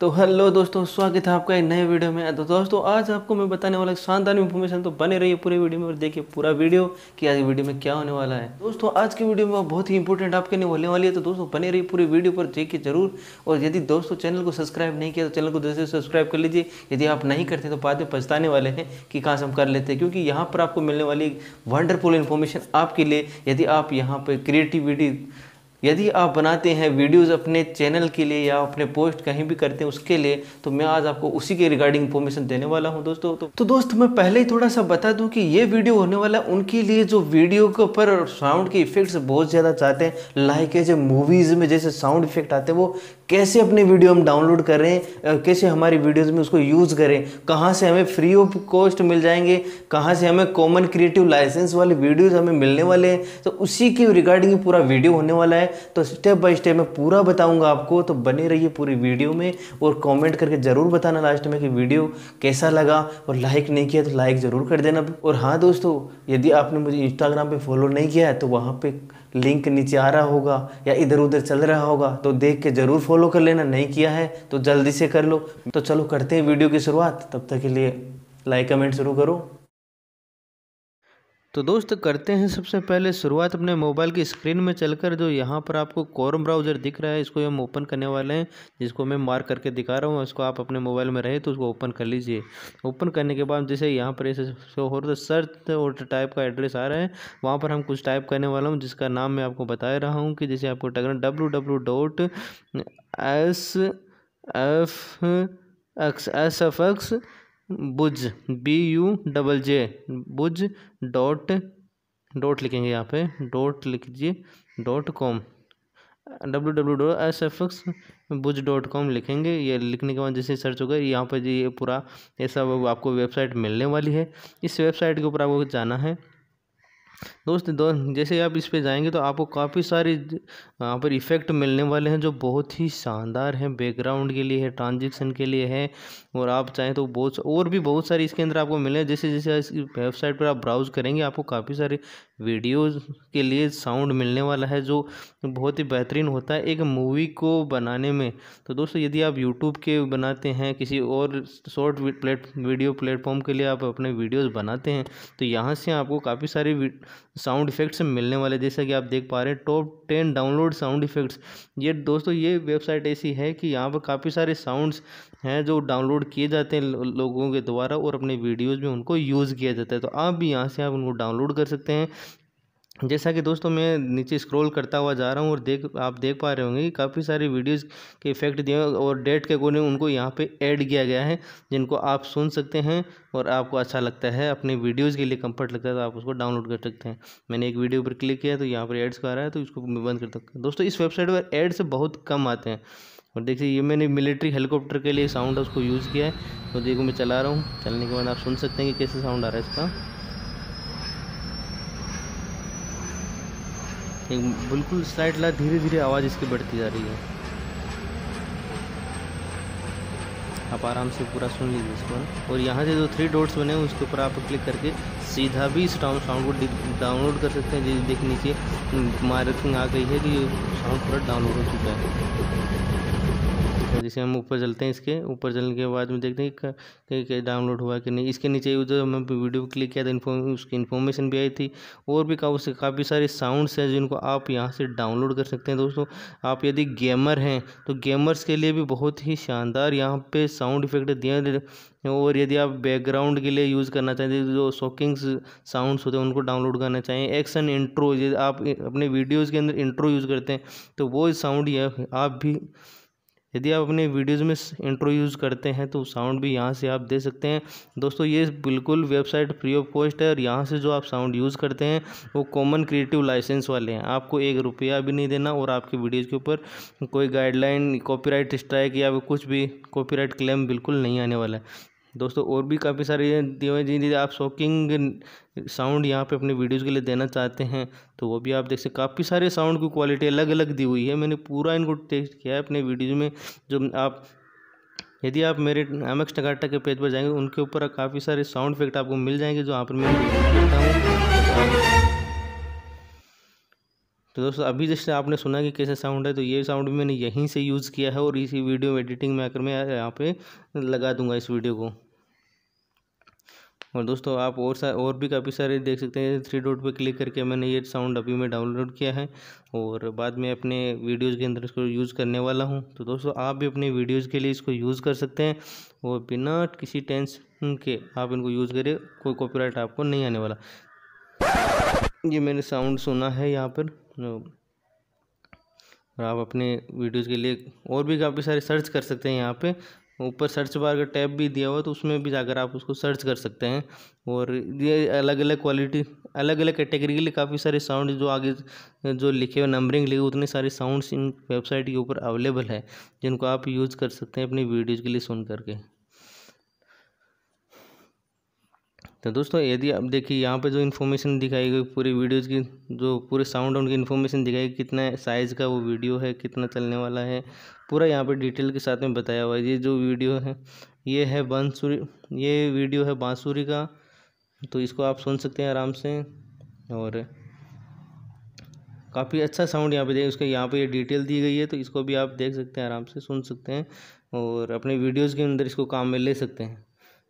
तो हेलो दोस्तों स्वागत है आपका एक नए वीडियो में तो दोस्तों आज आपको मैं बताने वाला शानदार इन्फॉर्मेशन तो बने रही है पूरे वीडियो में और देखिए पूरा वीडियो कि आज वीडियो में क्या होने वाला है दोस्तों आज की वीडियो में बहुत ही इंपॉर्टेंट आपके लिए होने वाली है तो दोस्तों बने रही पूरी वीडियो पर देखिए जरूर और यदि दोस्तों चैनल को सब्सक्राइब नहीं किया तो चैनल को जैसे सब्सक्राइब कर लीजिए यदि आप नहीं करते तो बाद में पछताने वाले हैं कि कहाँ से हम कर लेते हैं क्योंकि यहाँ पर आपको मिलने वाली वंडरफुल इन्फॉर्मेशन आपके लिए यदि आप यहाँ पर क्रिएटिविटी यदि आप बनाते हैं वीडियोस अपने चैनल के लिए या अपने पोस्ट कहीं भी करते हैं उसके लिए तो मैं आज आपको उसी के रिगार्डिंग इन्फॉर्मेशन देने वाला हूं दोस्तों तो, तो दोस्त मैं पहले ही थोड़ा सा बता दूं कि ये वीडियो होने वाला है उनके लिए जो वीडियो के ऊपर साउंड के इफेक्ट्स बहुत ज़्यादा चाहते हैं लाइक ऐसे मूवीज़ में जैसे साउंड इफेक्ट आते हैं वो कैसे अपने वीडियो हम डाउनलोड कर रहे हैं कैसे हमारी वीडियोज़ में उसको यूज़ करें कहाँ से हमें फ्री ऑफ कॉस्ट मिल जाएंगे कहाँ से हमें कॉमन क्रिएटिव लाइसेंस वाले वीडियोज़ हमें मिलने वाले हैं तो उसी के रिगार्डिंग पूरा वीडियो होने वाला है तो स्टेप बाय स्टेप मैं पूरा बताऊंगा आपको तो बने रहिए पूरी वीडियो में और कमेंट करके ज़रूर बताना लास्ट में कि वीडियो कैसा लगा और लाइक नहीं किया तो लाइक ज़रूर कर देना और हाँ दोस्तों यदि आपने मुझे इंस्टाग्राम पर फॉलो नहीं किया है तो वहाँ पर लिंक नीचे आ रहा होगा या इधर उधर चल रहा होगा तो देख के ज़रूर फॉलो कर लेना नहीं किया है तो जल्दी से कर लो तो चलो करते हैं वीडियो की शुरुआत तब तक के लिए लाइक कमेंट शुरू करो तो दोस्त करते हैं सबसे पहले शुरुआत अपने मोबाइल की स्क्रीन में चलकर जो यहाँ पर आपको कॉरम ब्राउज़र दिख रहा है इसको हम ओपन करने वाले हैं जिसको मैं मार्क करके दिखा रहा हूँ इसको आप अपने मोबाइल में रहे तो उसको ओपन कर लीजिए ओपन करने के बाद जैसे यहाँ पर ऐसे शो हो रहा है सर्च तो और टाइप का एड्रेस आ रहा है वहाँ पर हम कुछ टाइप करने वाला हूँ जिसका नाम मैं आपको बता रहा हूँ कि जैसे आपको टगन W W dot S F X S F X buzz B U double J buzz dot dot लिखेंगे यहाँ पे डॉट लिख दीजिए dot com W W dot S F X buzz dot com लिखेंगे ये लिखने के बाद जैसे सर्च होगा यहाँ पर ये पूरा ऐसा आपको वेबसाइट मिलने वाली है इस वेबसाइट के ऊपर आपको जाना है दोस्त दो जैसे आप इस पे जाएंगे तो आपको काफ़ी सारे यहाँ पर इफ़ेक्ट मिलने वाले हैं जो बहुत ही शानदार हैं बैकग्राउंड के लिए है ट्रांजेक्शन के लिए है और आप चाहें तो बहुत और भी बहुत सारे इसके अंदर आपको मिले जैसे जैसे इस वेबसाइट पर आप ब्राउज़ करेंगे आपको काफ़ी सारे वीडियोज़ के लिए साउंड मिलने वाला है जो बहुत ही बेहतरीन होता है एक मूवी को बनाने में तो दोस्तों यदि आप यूट्यूब के बनाते हैं किसी और शॉर्ट प्लेट वीडियो प्लेटफॉर्म के लिए आप अपने वीडियोज़ बनाते हैं तो यहाँ से आपको काफ़ी सारे साउंड इफ़ेक्ट्स मिलने वाले जैसा कि आप देख पा रहे हैं top ten download sound effects ये दोस्तों ये वेबसाइट ऐसी है कि यहाँ पर काफ़ी सारे साउंड्स हैं जो डाउनलोड किए जाते हैं लोगों के द्वारा और अपने वीडियोज़ में उनको यूज़ किया जाता है तो आप भी यहाँ से आप उनको डाउनलोड कर सकते हैं जैसा कि दोस्तों मैं नीचे स्क्रॉल करता हुआ जा रहा हूँ और देख आप देख पा रहे होंगे कि काफ़ी सारी वीडियोस के इफेक्ट दिए और डेट के कोने उनको यहाँ पे ऐड किया गया है जिनको आप सुन सकते हैं और आपको अच्छा लगता है अपने वीडियोस के लिए कंफर्ट लगता है तो आप उसको डाउनलोड कर सकते हैं मैंने एक वीडियो पर क्लिक किया तो यहाँ पर एड्स का आ रहा है तो इसको मैं बंद कर सकता दोस्तों इस वेबसाइट पर एड्स बहुत कम आते हैं और देखिए ये मैंने मिलिट्री हेलीकॉप्टर के लिए साउंड उसको यूज़ किया है तो देखो मैं चला रहा हूँ चलने के बाद आप सुन सकते हैं कि कैसे साउंड आ रहा है इसका एक बिल्कुल स्लाइड ला धीरे धीरे आवाज़ इसकी बढ़ती जा रही है आप आराम से पूरा सुन लीजिए इसको और यहाँ से जो थ्री डॉट्स बने हैं उसके ऊपर आप क्लिक करके सीधा भी इस डाउन साउंड को डाउनलोड कर सकते हैं जिस देख नीचे मार्किंग हम्म, आ गई है कि साउंड पूरा डाउनलोड हो चुका है है जैसे हम ऊपर चलते हैं इसके ऊपर चलने के बाद में देखते हैं कहीं कहीं डाउनलोड हुआ कि नहीं इसके नीचे जो हम वीडियो क्लिक किया था इन्फॉर्म उसकी इन्फॉर्मेशन भी आई थी और भी काफ़ी काफ़ी सारे साउंड्स हैं जिनको आप यहाँ से डाउनलोड कर सकते हैं दोस्तों आप यदि गेमर हैं तो गेमर्स के लिए भी बहुत ही शानदार यहाँ पे साउंड इफेक्ट दिए और यदि आप बैकग्राउंड के लिए यूज़ करना चाहें तो जो शॉकिंग साउंड्स होते हैं उनको डाउनलोड करना चाहिए एक्शन इंट्रो यदि आप अपने वीडियोज़ के अंदर इंट्रो यूज़ करते हैं तो वो साउंड आप भी यदि आप अपने वीडियोज़ में इंट्रो यूज़ करते हैं तो साउंड भी यहाँ से आप दे सकते हैं दोस्तों ये बिल्कुल वेबसाइट फ्री ऑफ कॉस्ट है और यहाँ से जो आप साउंड यूज़ करते हैं वो कॉमन क्रिएटिव लाइसेंस वाले हैं आपको एक रुपया भी नहीं देना और आपके वीडियोज़ के ऊपर कोई गाइडलाइन कॉपीराइट स्ट्राइक या कुछ भी कॉपीराइट क्लेम बिल्कुल नहीं आने वाला है दोस्तों और भी काफ़ी सारे दिए जिन आप शॉकिंग साउंड यहाँ पे अपने वीडियोज़ के लिए देना चाहते हैं तो वो भी आप देख सकते काफ़ी सारे साउंड की क्वालिटी अलग अलग दी हुई है मैंने पूरा इनको टेस्ट किया है अपने वीडियोज़ में जो आप यदि आप मेरे एम एक्स टकाटा के पेज पर जाएंगे उनके ऊपर काफ़ी सारे साउंड इफेक्ट आपको मिल जाएंगे जो यहाँ पर मैं तो दोस्तों अभी जैसे आपने सुना कि कैसे साउंड है तो ये साउंड मैंने यहीं से यूज़ किया है और इसी वीडियो एडिटिंग में आकर मैं यहाँ पे लगा दूंगा इस वीडियो को और दोस्तों आप और सा और भी काफ़ी सारे देख सकते हैं थ्री डॉट पर क्लिक करके मैंने ये साउंड अभी मैं डाउनलोड किया है और बाद में अपने वीडियोज़ के अंदर इसको यूज़ करने वाला हूँ तो दोस्तों आप भी अपने वीडियोज़ के लिए इसको यूज़ कर सकते हैं और बिना किसी टेंस के आप इनको यूज़ करें कोई राइट आपको नहीं आने वाला ये मैंने साउंड सुना है यहाँ पर और आप अपने वीडियोज़ के लिए और भी काफ़ी सारे सर्च कर सकते हैं यहाँ पर ऊपर सर्च बार का टैब भी दिया हुआ है तो उसमें भी जाकर आप उसको सर्च कर सकते हैं और ये अलग अलग क्वालिटी अलग अलग कैटेगरी के लिए काफ़ी सारे साउंड जो आगे जो लिखे हुए नंबरिंग लिखे उतने सारे साउंड्स इन वेबसाइट के ऊपर अवेलेबल है जिनको आप यूज़ कर सकते हैं अपनी वीडियोज़ के लिए सुन करके तो दोस्तों यदि आप देखिए यहाँ पे जो इन्फॉर्मेशन दिखाई गई पूरी वीडियोस की जो पूरे साउंड उनकी इन्फॉर्मेशन दिखाई कितना साइज़ का वो वीडियो है कितना चलने वाला है पूरा यहाँ पे डिटेल के साथ में बताया हुआ है ये जो वीडियो है ये है बांसुरी ये वीडियो है बांसुरी का तो इसको आप सुन सकते हैं आराम से और काफ़ी अच्छा साउंड यहाँ पे देखिए उसका यहाँ पे ये डिटेल दी गई है तो इसको भी आप देख सकते हैं आराम से सुन सकते हैं और अपने वीडियोज़ के अंदर इसको काम में ले सकते हैं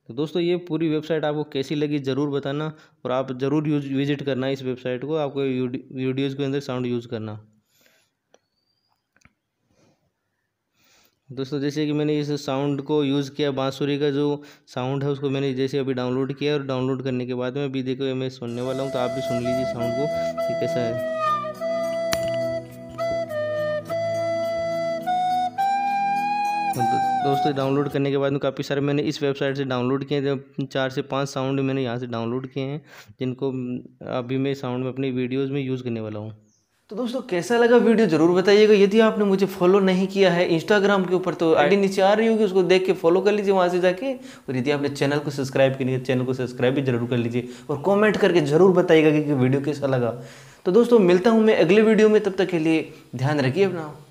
तो दोस्तों ये पूरी वेबसाइट आपको कैसी लगी ज़रूर बताना और आप ज़रूर यूज विजिट करना इस वेबसाइट को आपको वीडियोज़ के अंदर साउंड यूज़ करना दोस्तों जैसे कि मैंने इस साउंड को यूज़ किया बांसुरी का जो साउंड है उसको मैंने जैसे अभी डाउनलोड किया और डाउनलोड करने के बाद में अभी देखो मैं सुनने वाला हूँ तो आप भी सुन लीजिए साउंड को कि कैसा है तो दोस्तों डाउनलोड करने के बाद में काफ़ी सारे मैंने इस वेबसाइट से डाउनलोड किए थे चार से पांच साउंड मैंने यहाँ से डाउनलोड किए हैं जिनको अभी मैं साउंड में अपनी वीडियोज़ में यूज़ करने वाला हूँ तो दोस्तों कैसा लगा वीडियो जरूर बताइएगा यदि आपने मुझे फॉलो नहीं किया है इंस्टाग्राम के ऊपर तो आईडी नीचे आ रही होगी उसको देख के फॉलो कर लीजिए वहाँ से जाके और यदि आपने चैनल को सब्सक्राइब किया है चैनल तो को सब्सक्राइब भी जरूर कर लीजिए और कमेंट करके जरूर बताइएगा कि वीडियो कैसा लगा तो दोस्तों मिलता हूँ मैं अगले वीडियो में तब तक के लिए ध्यान रखिए अपना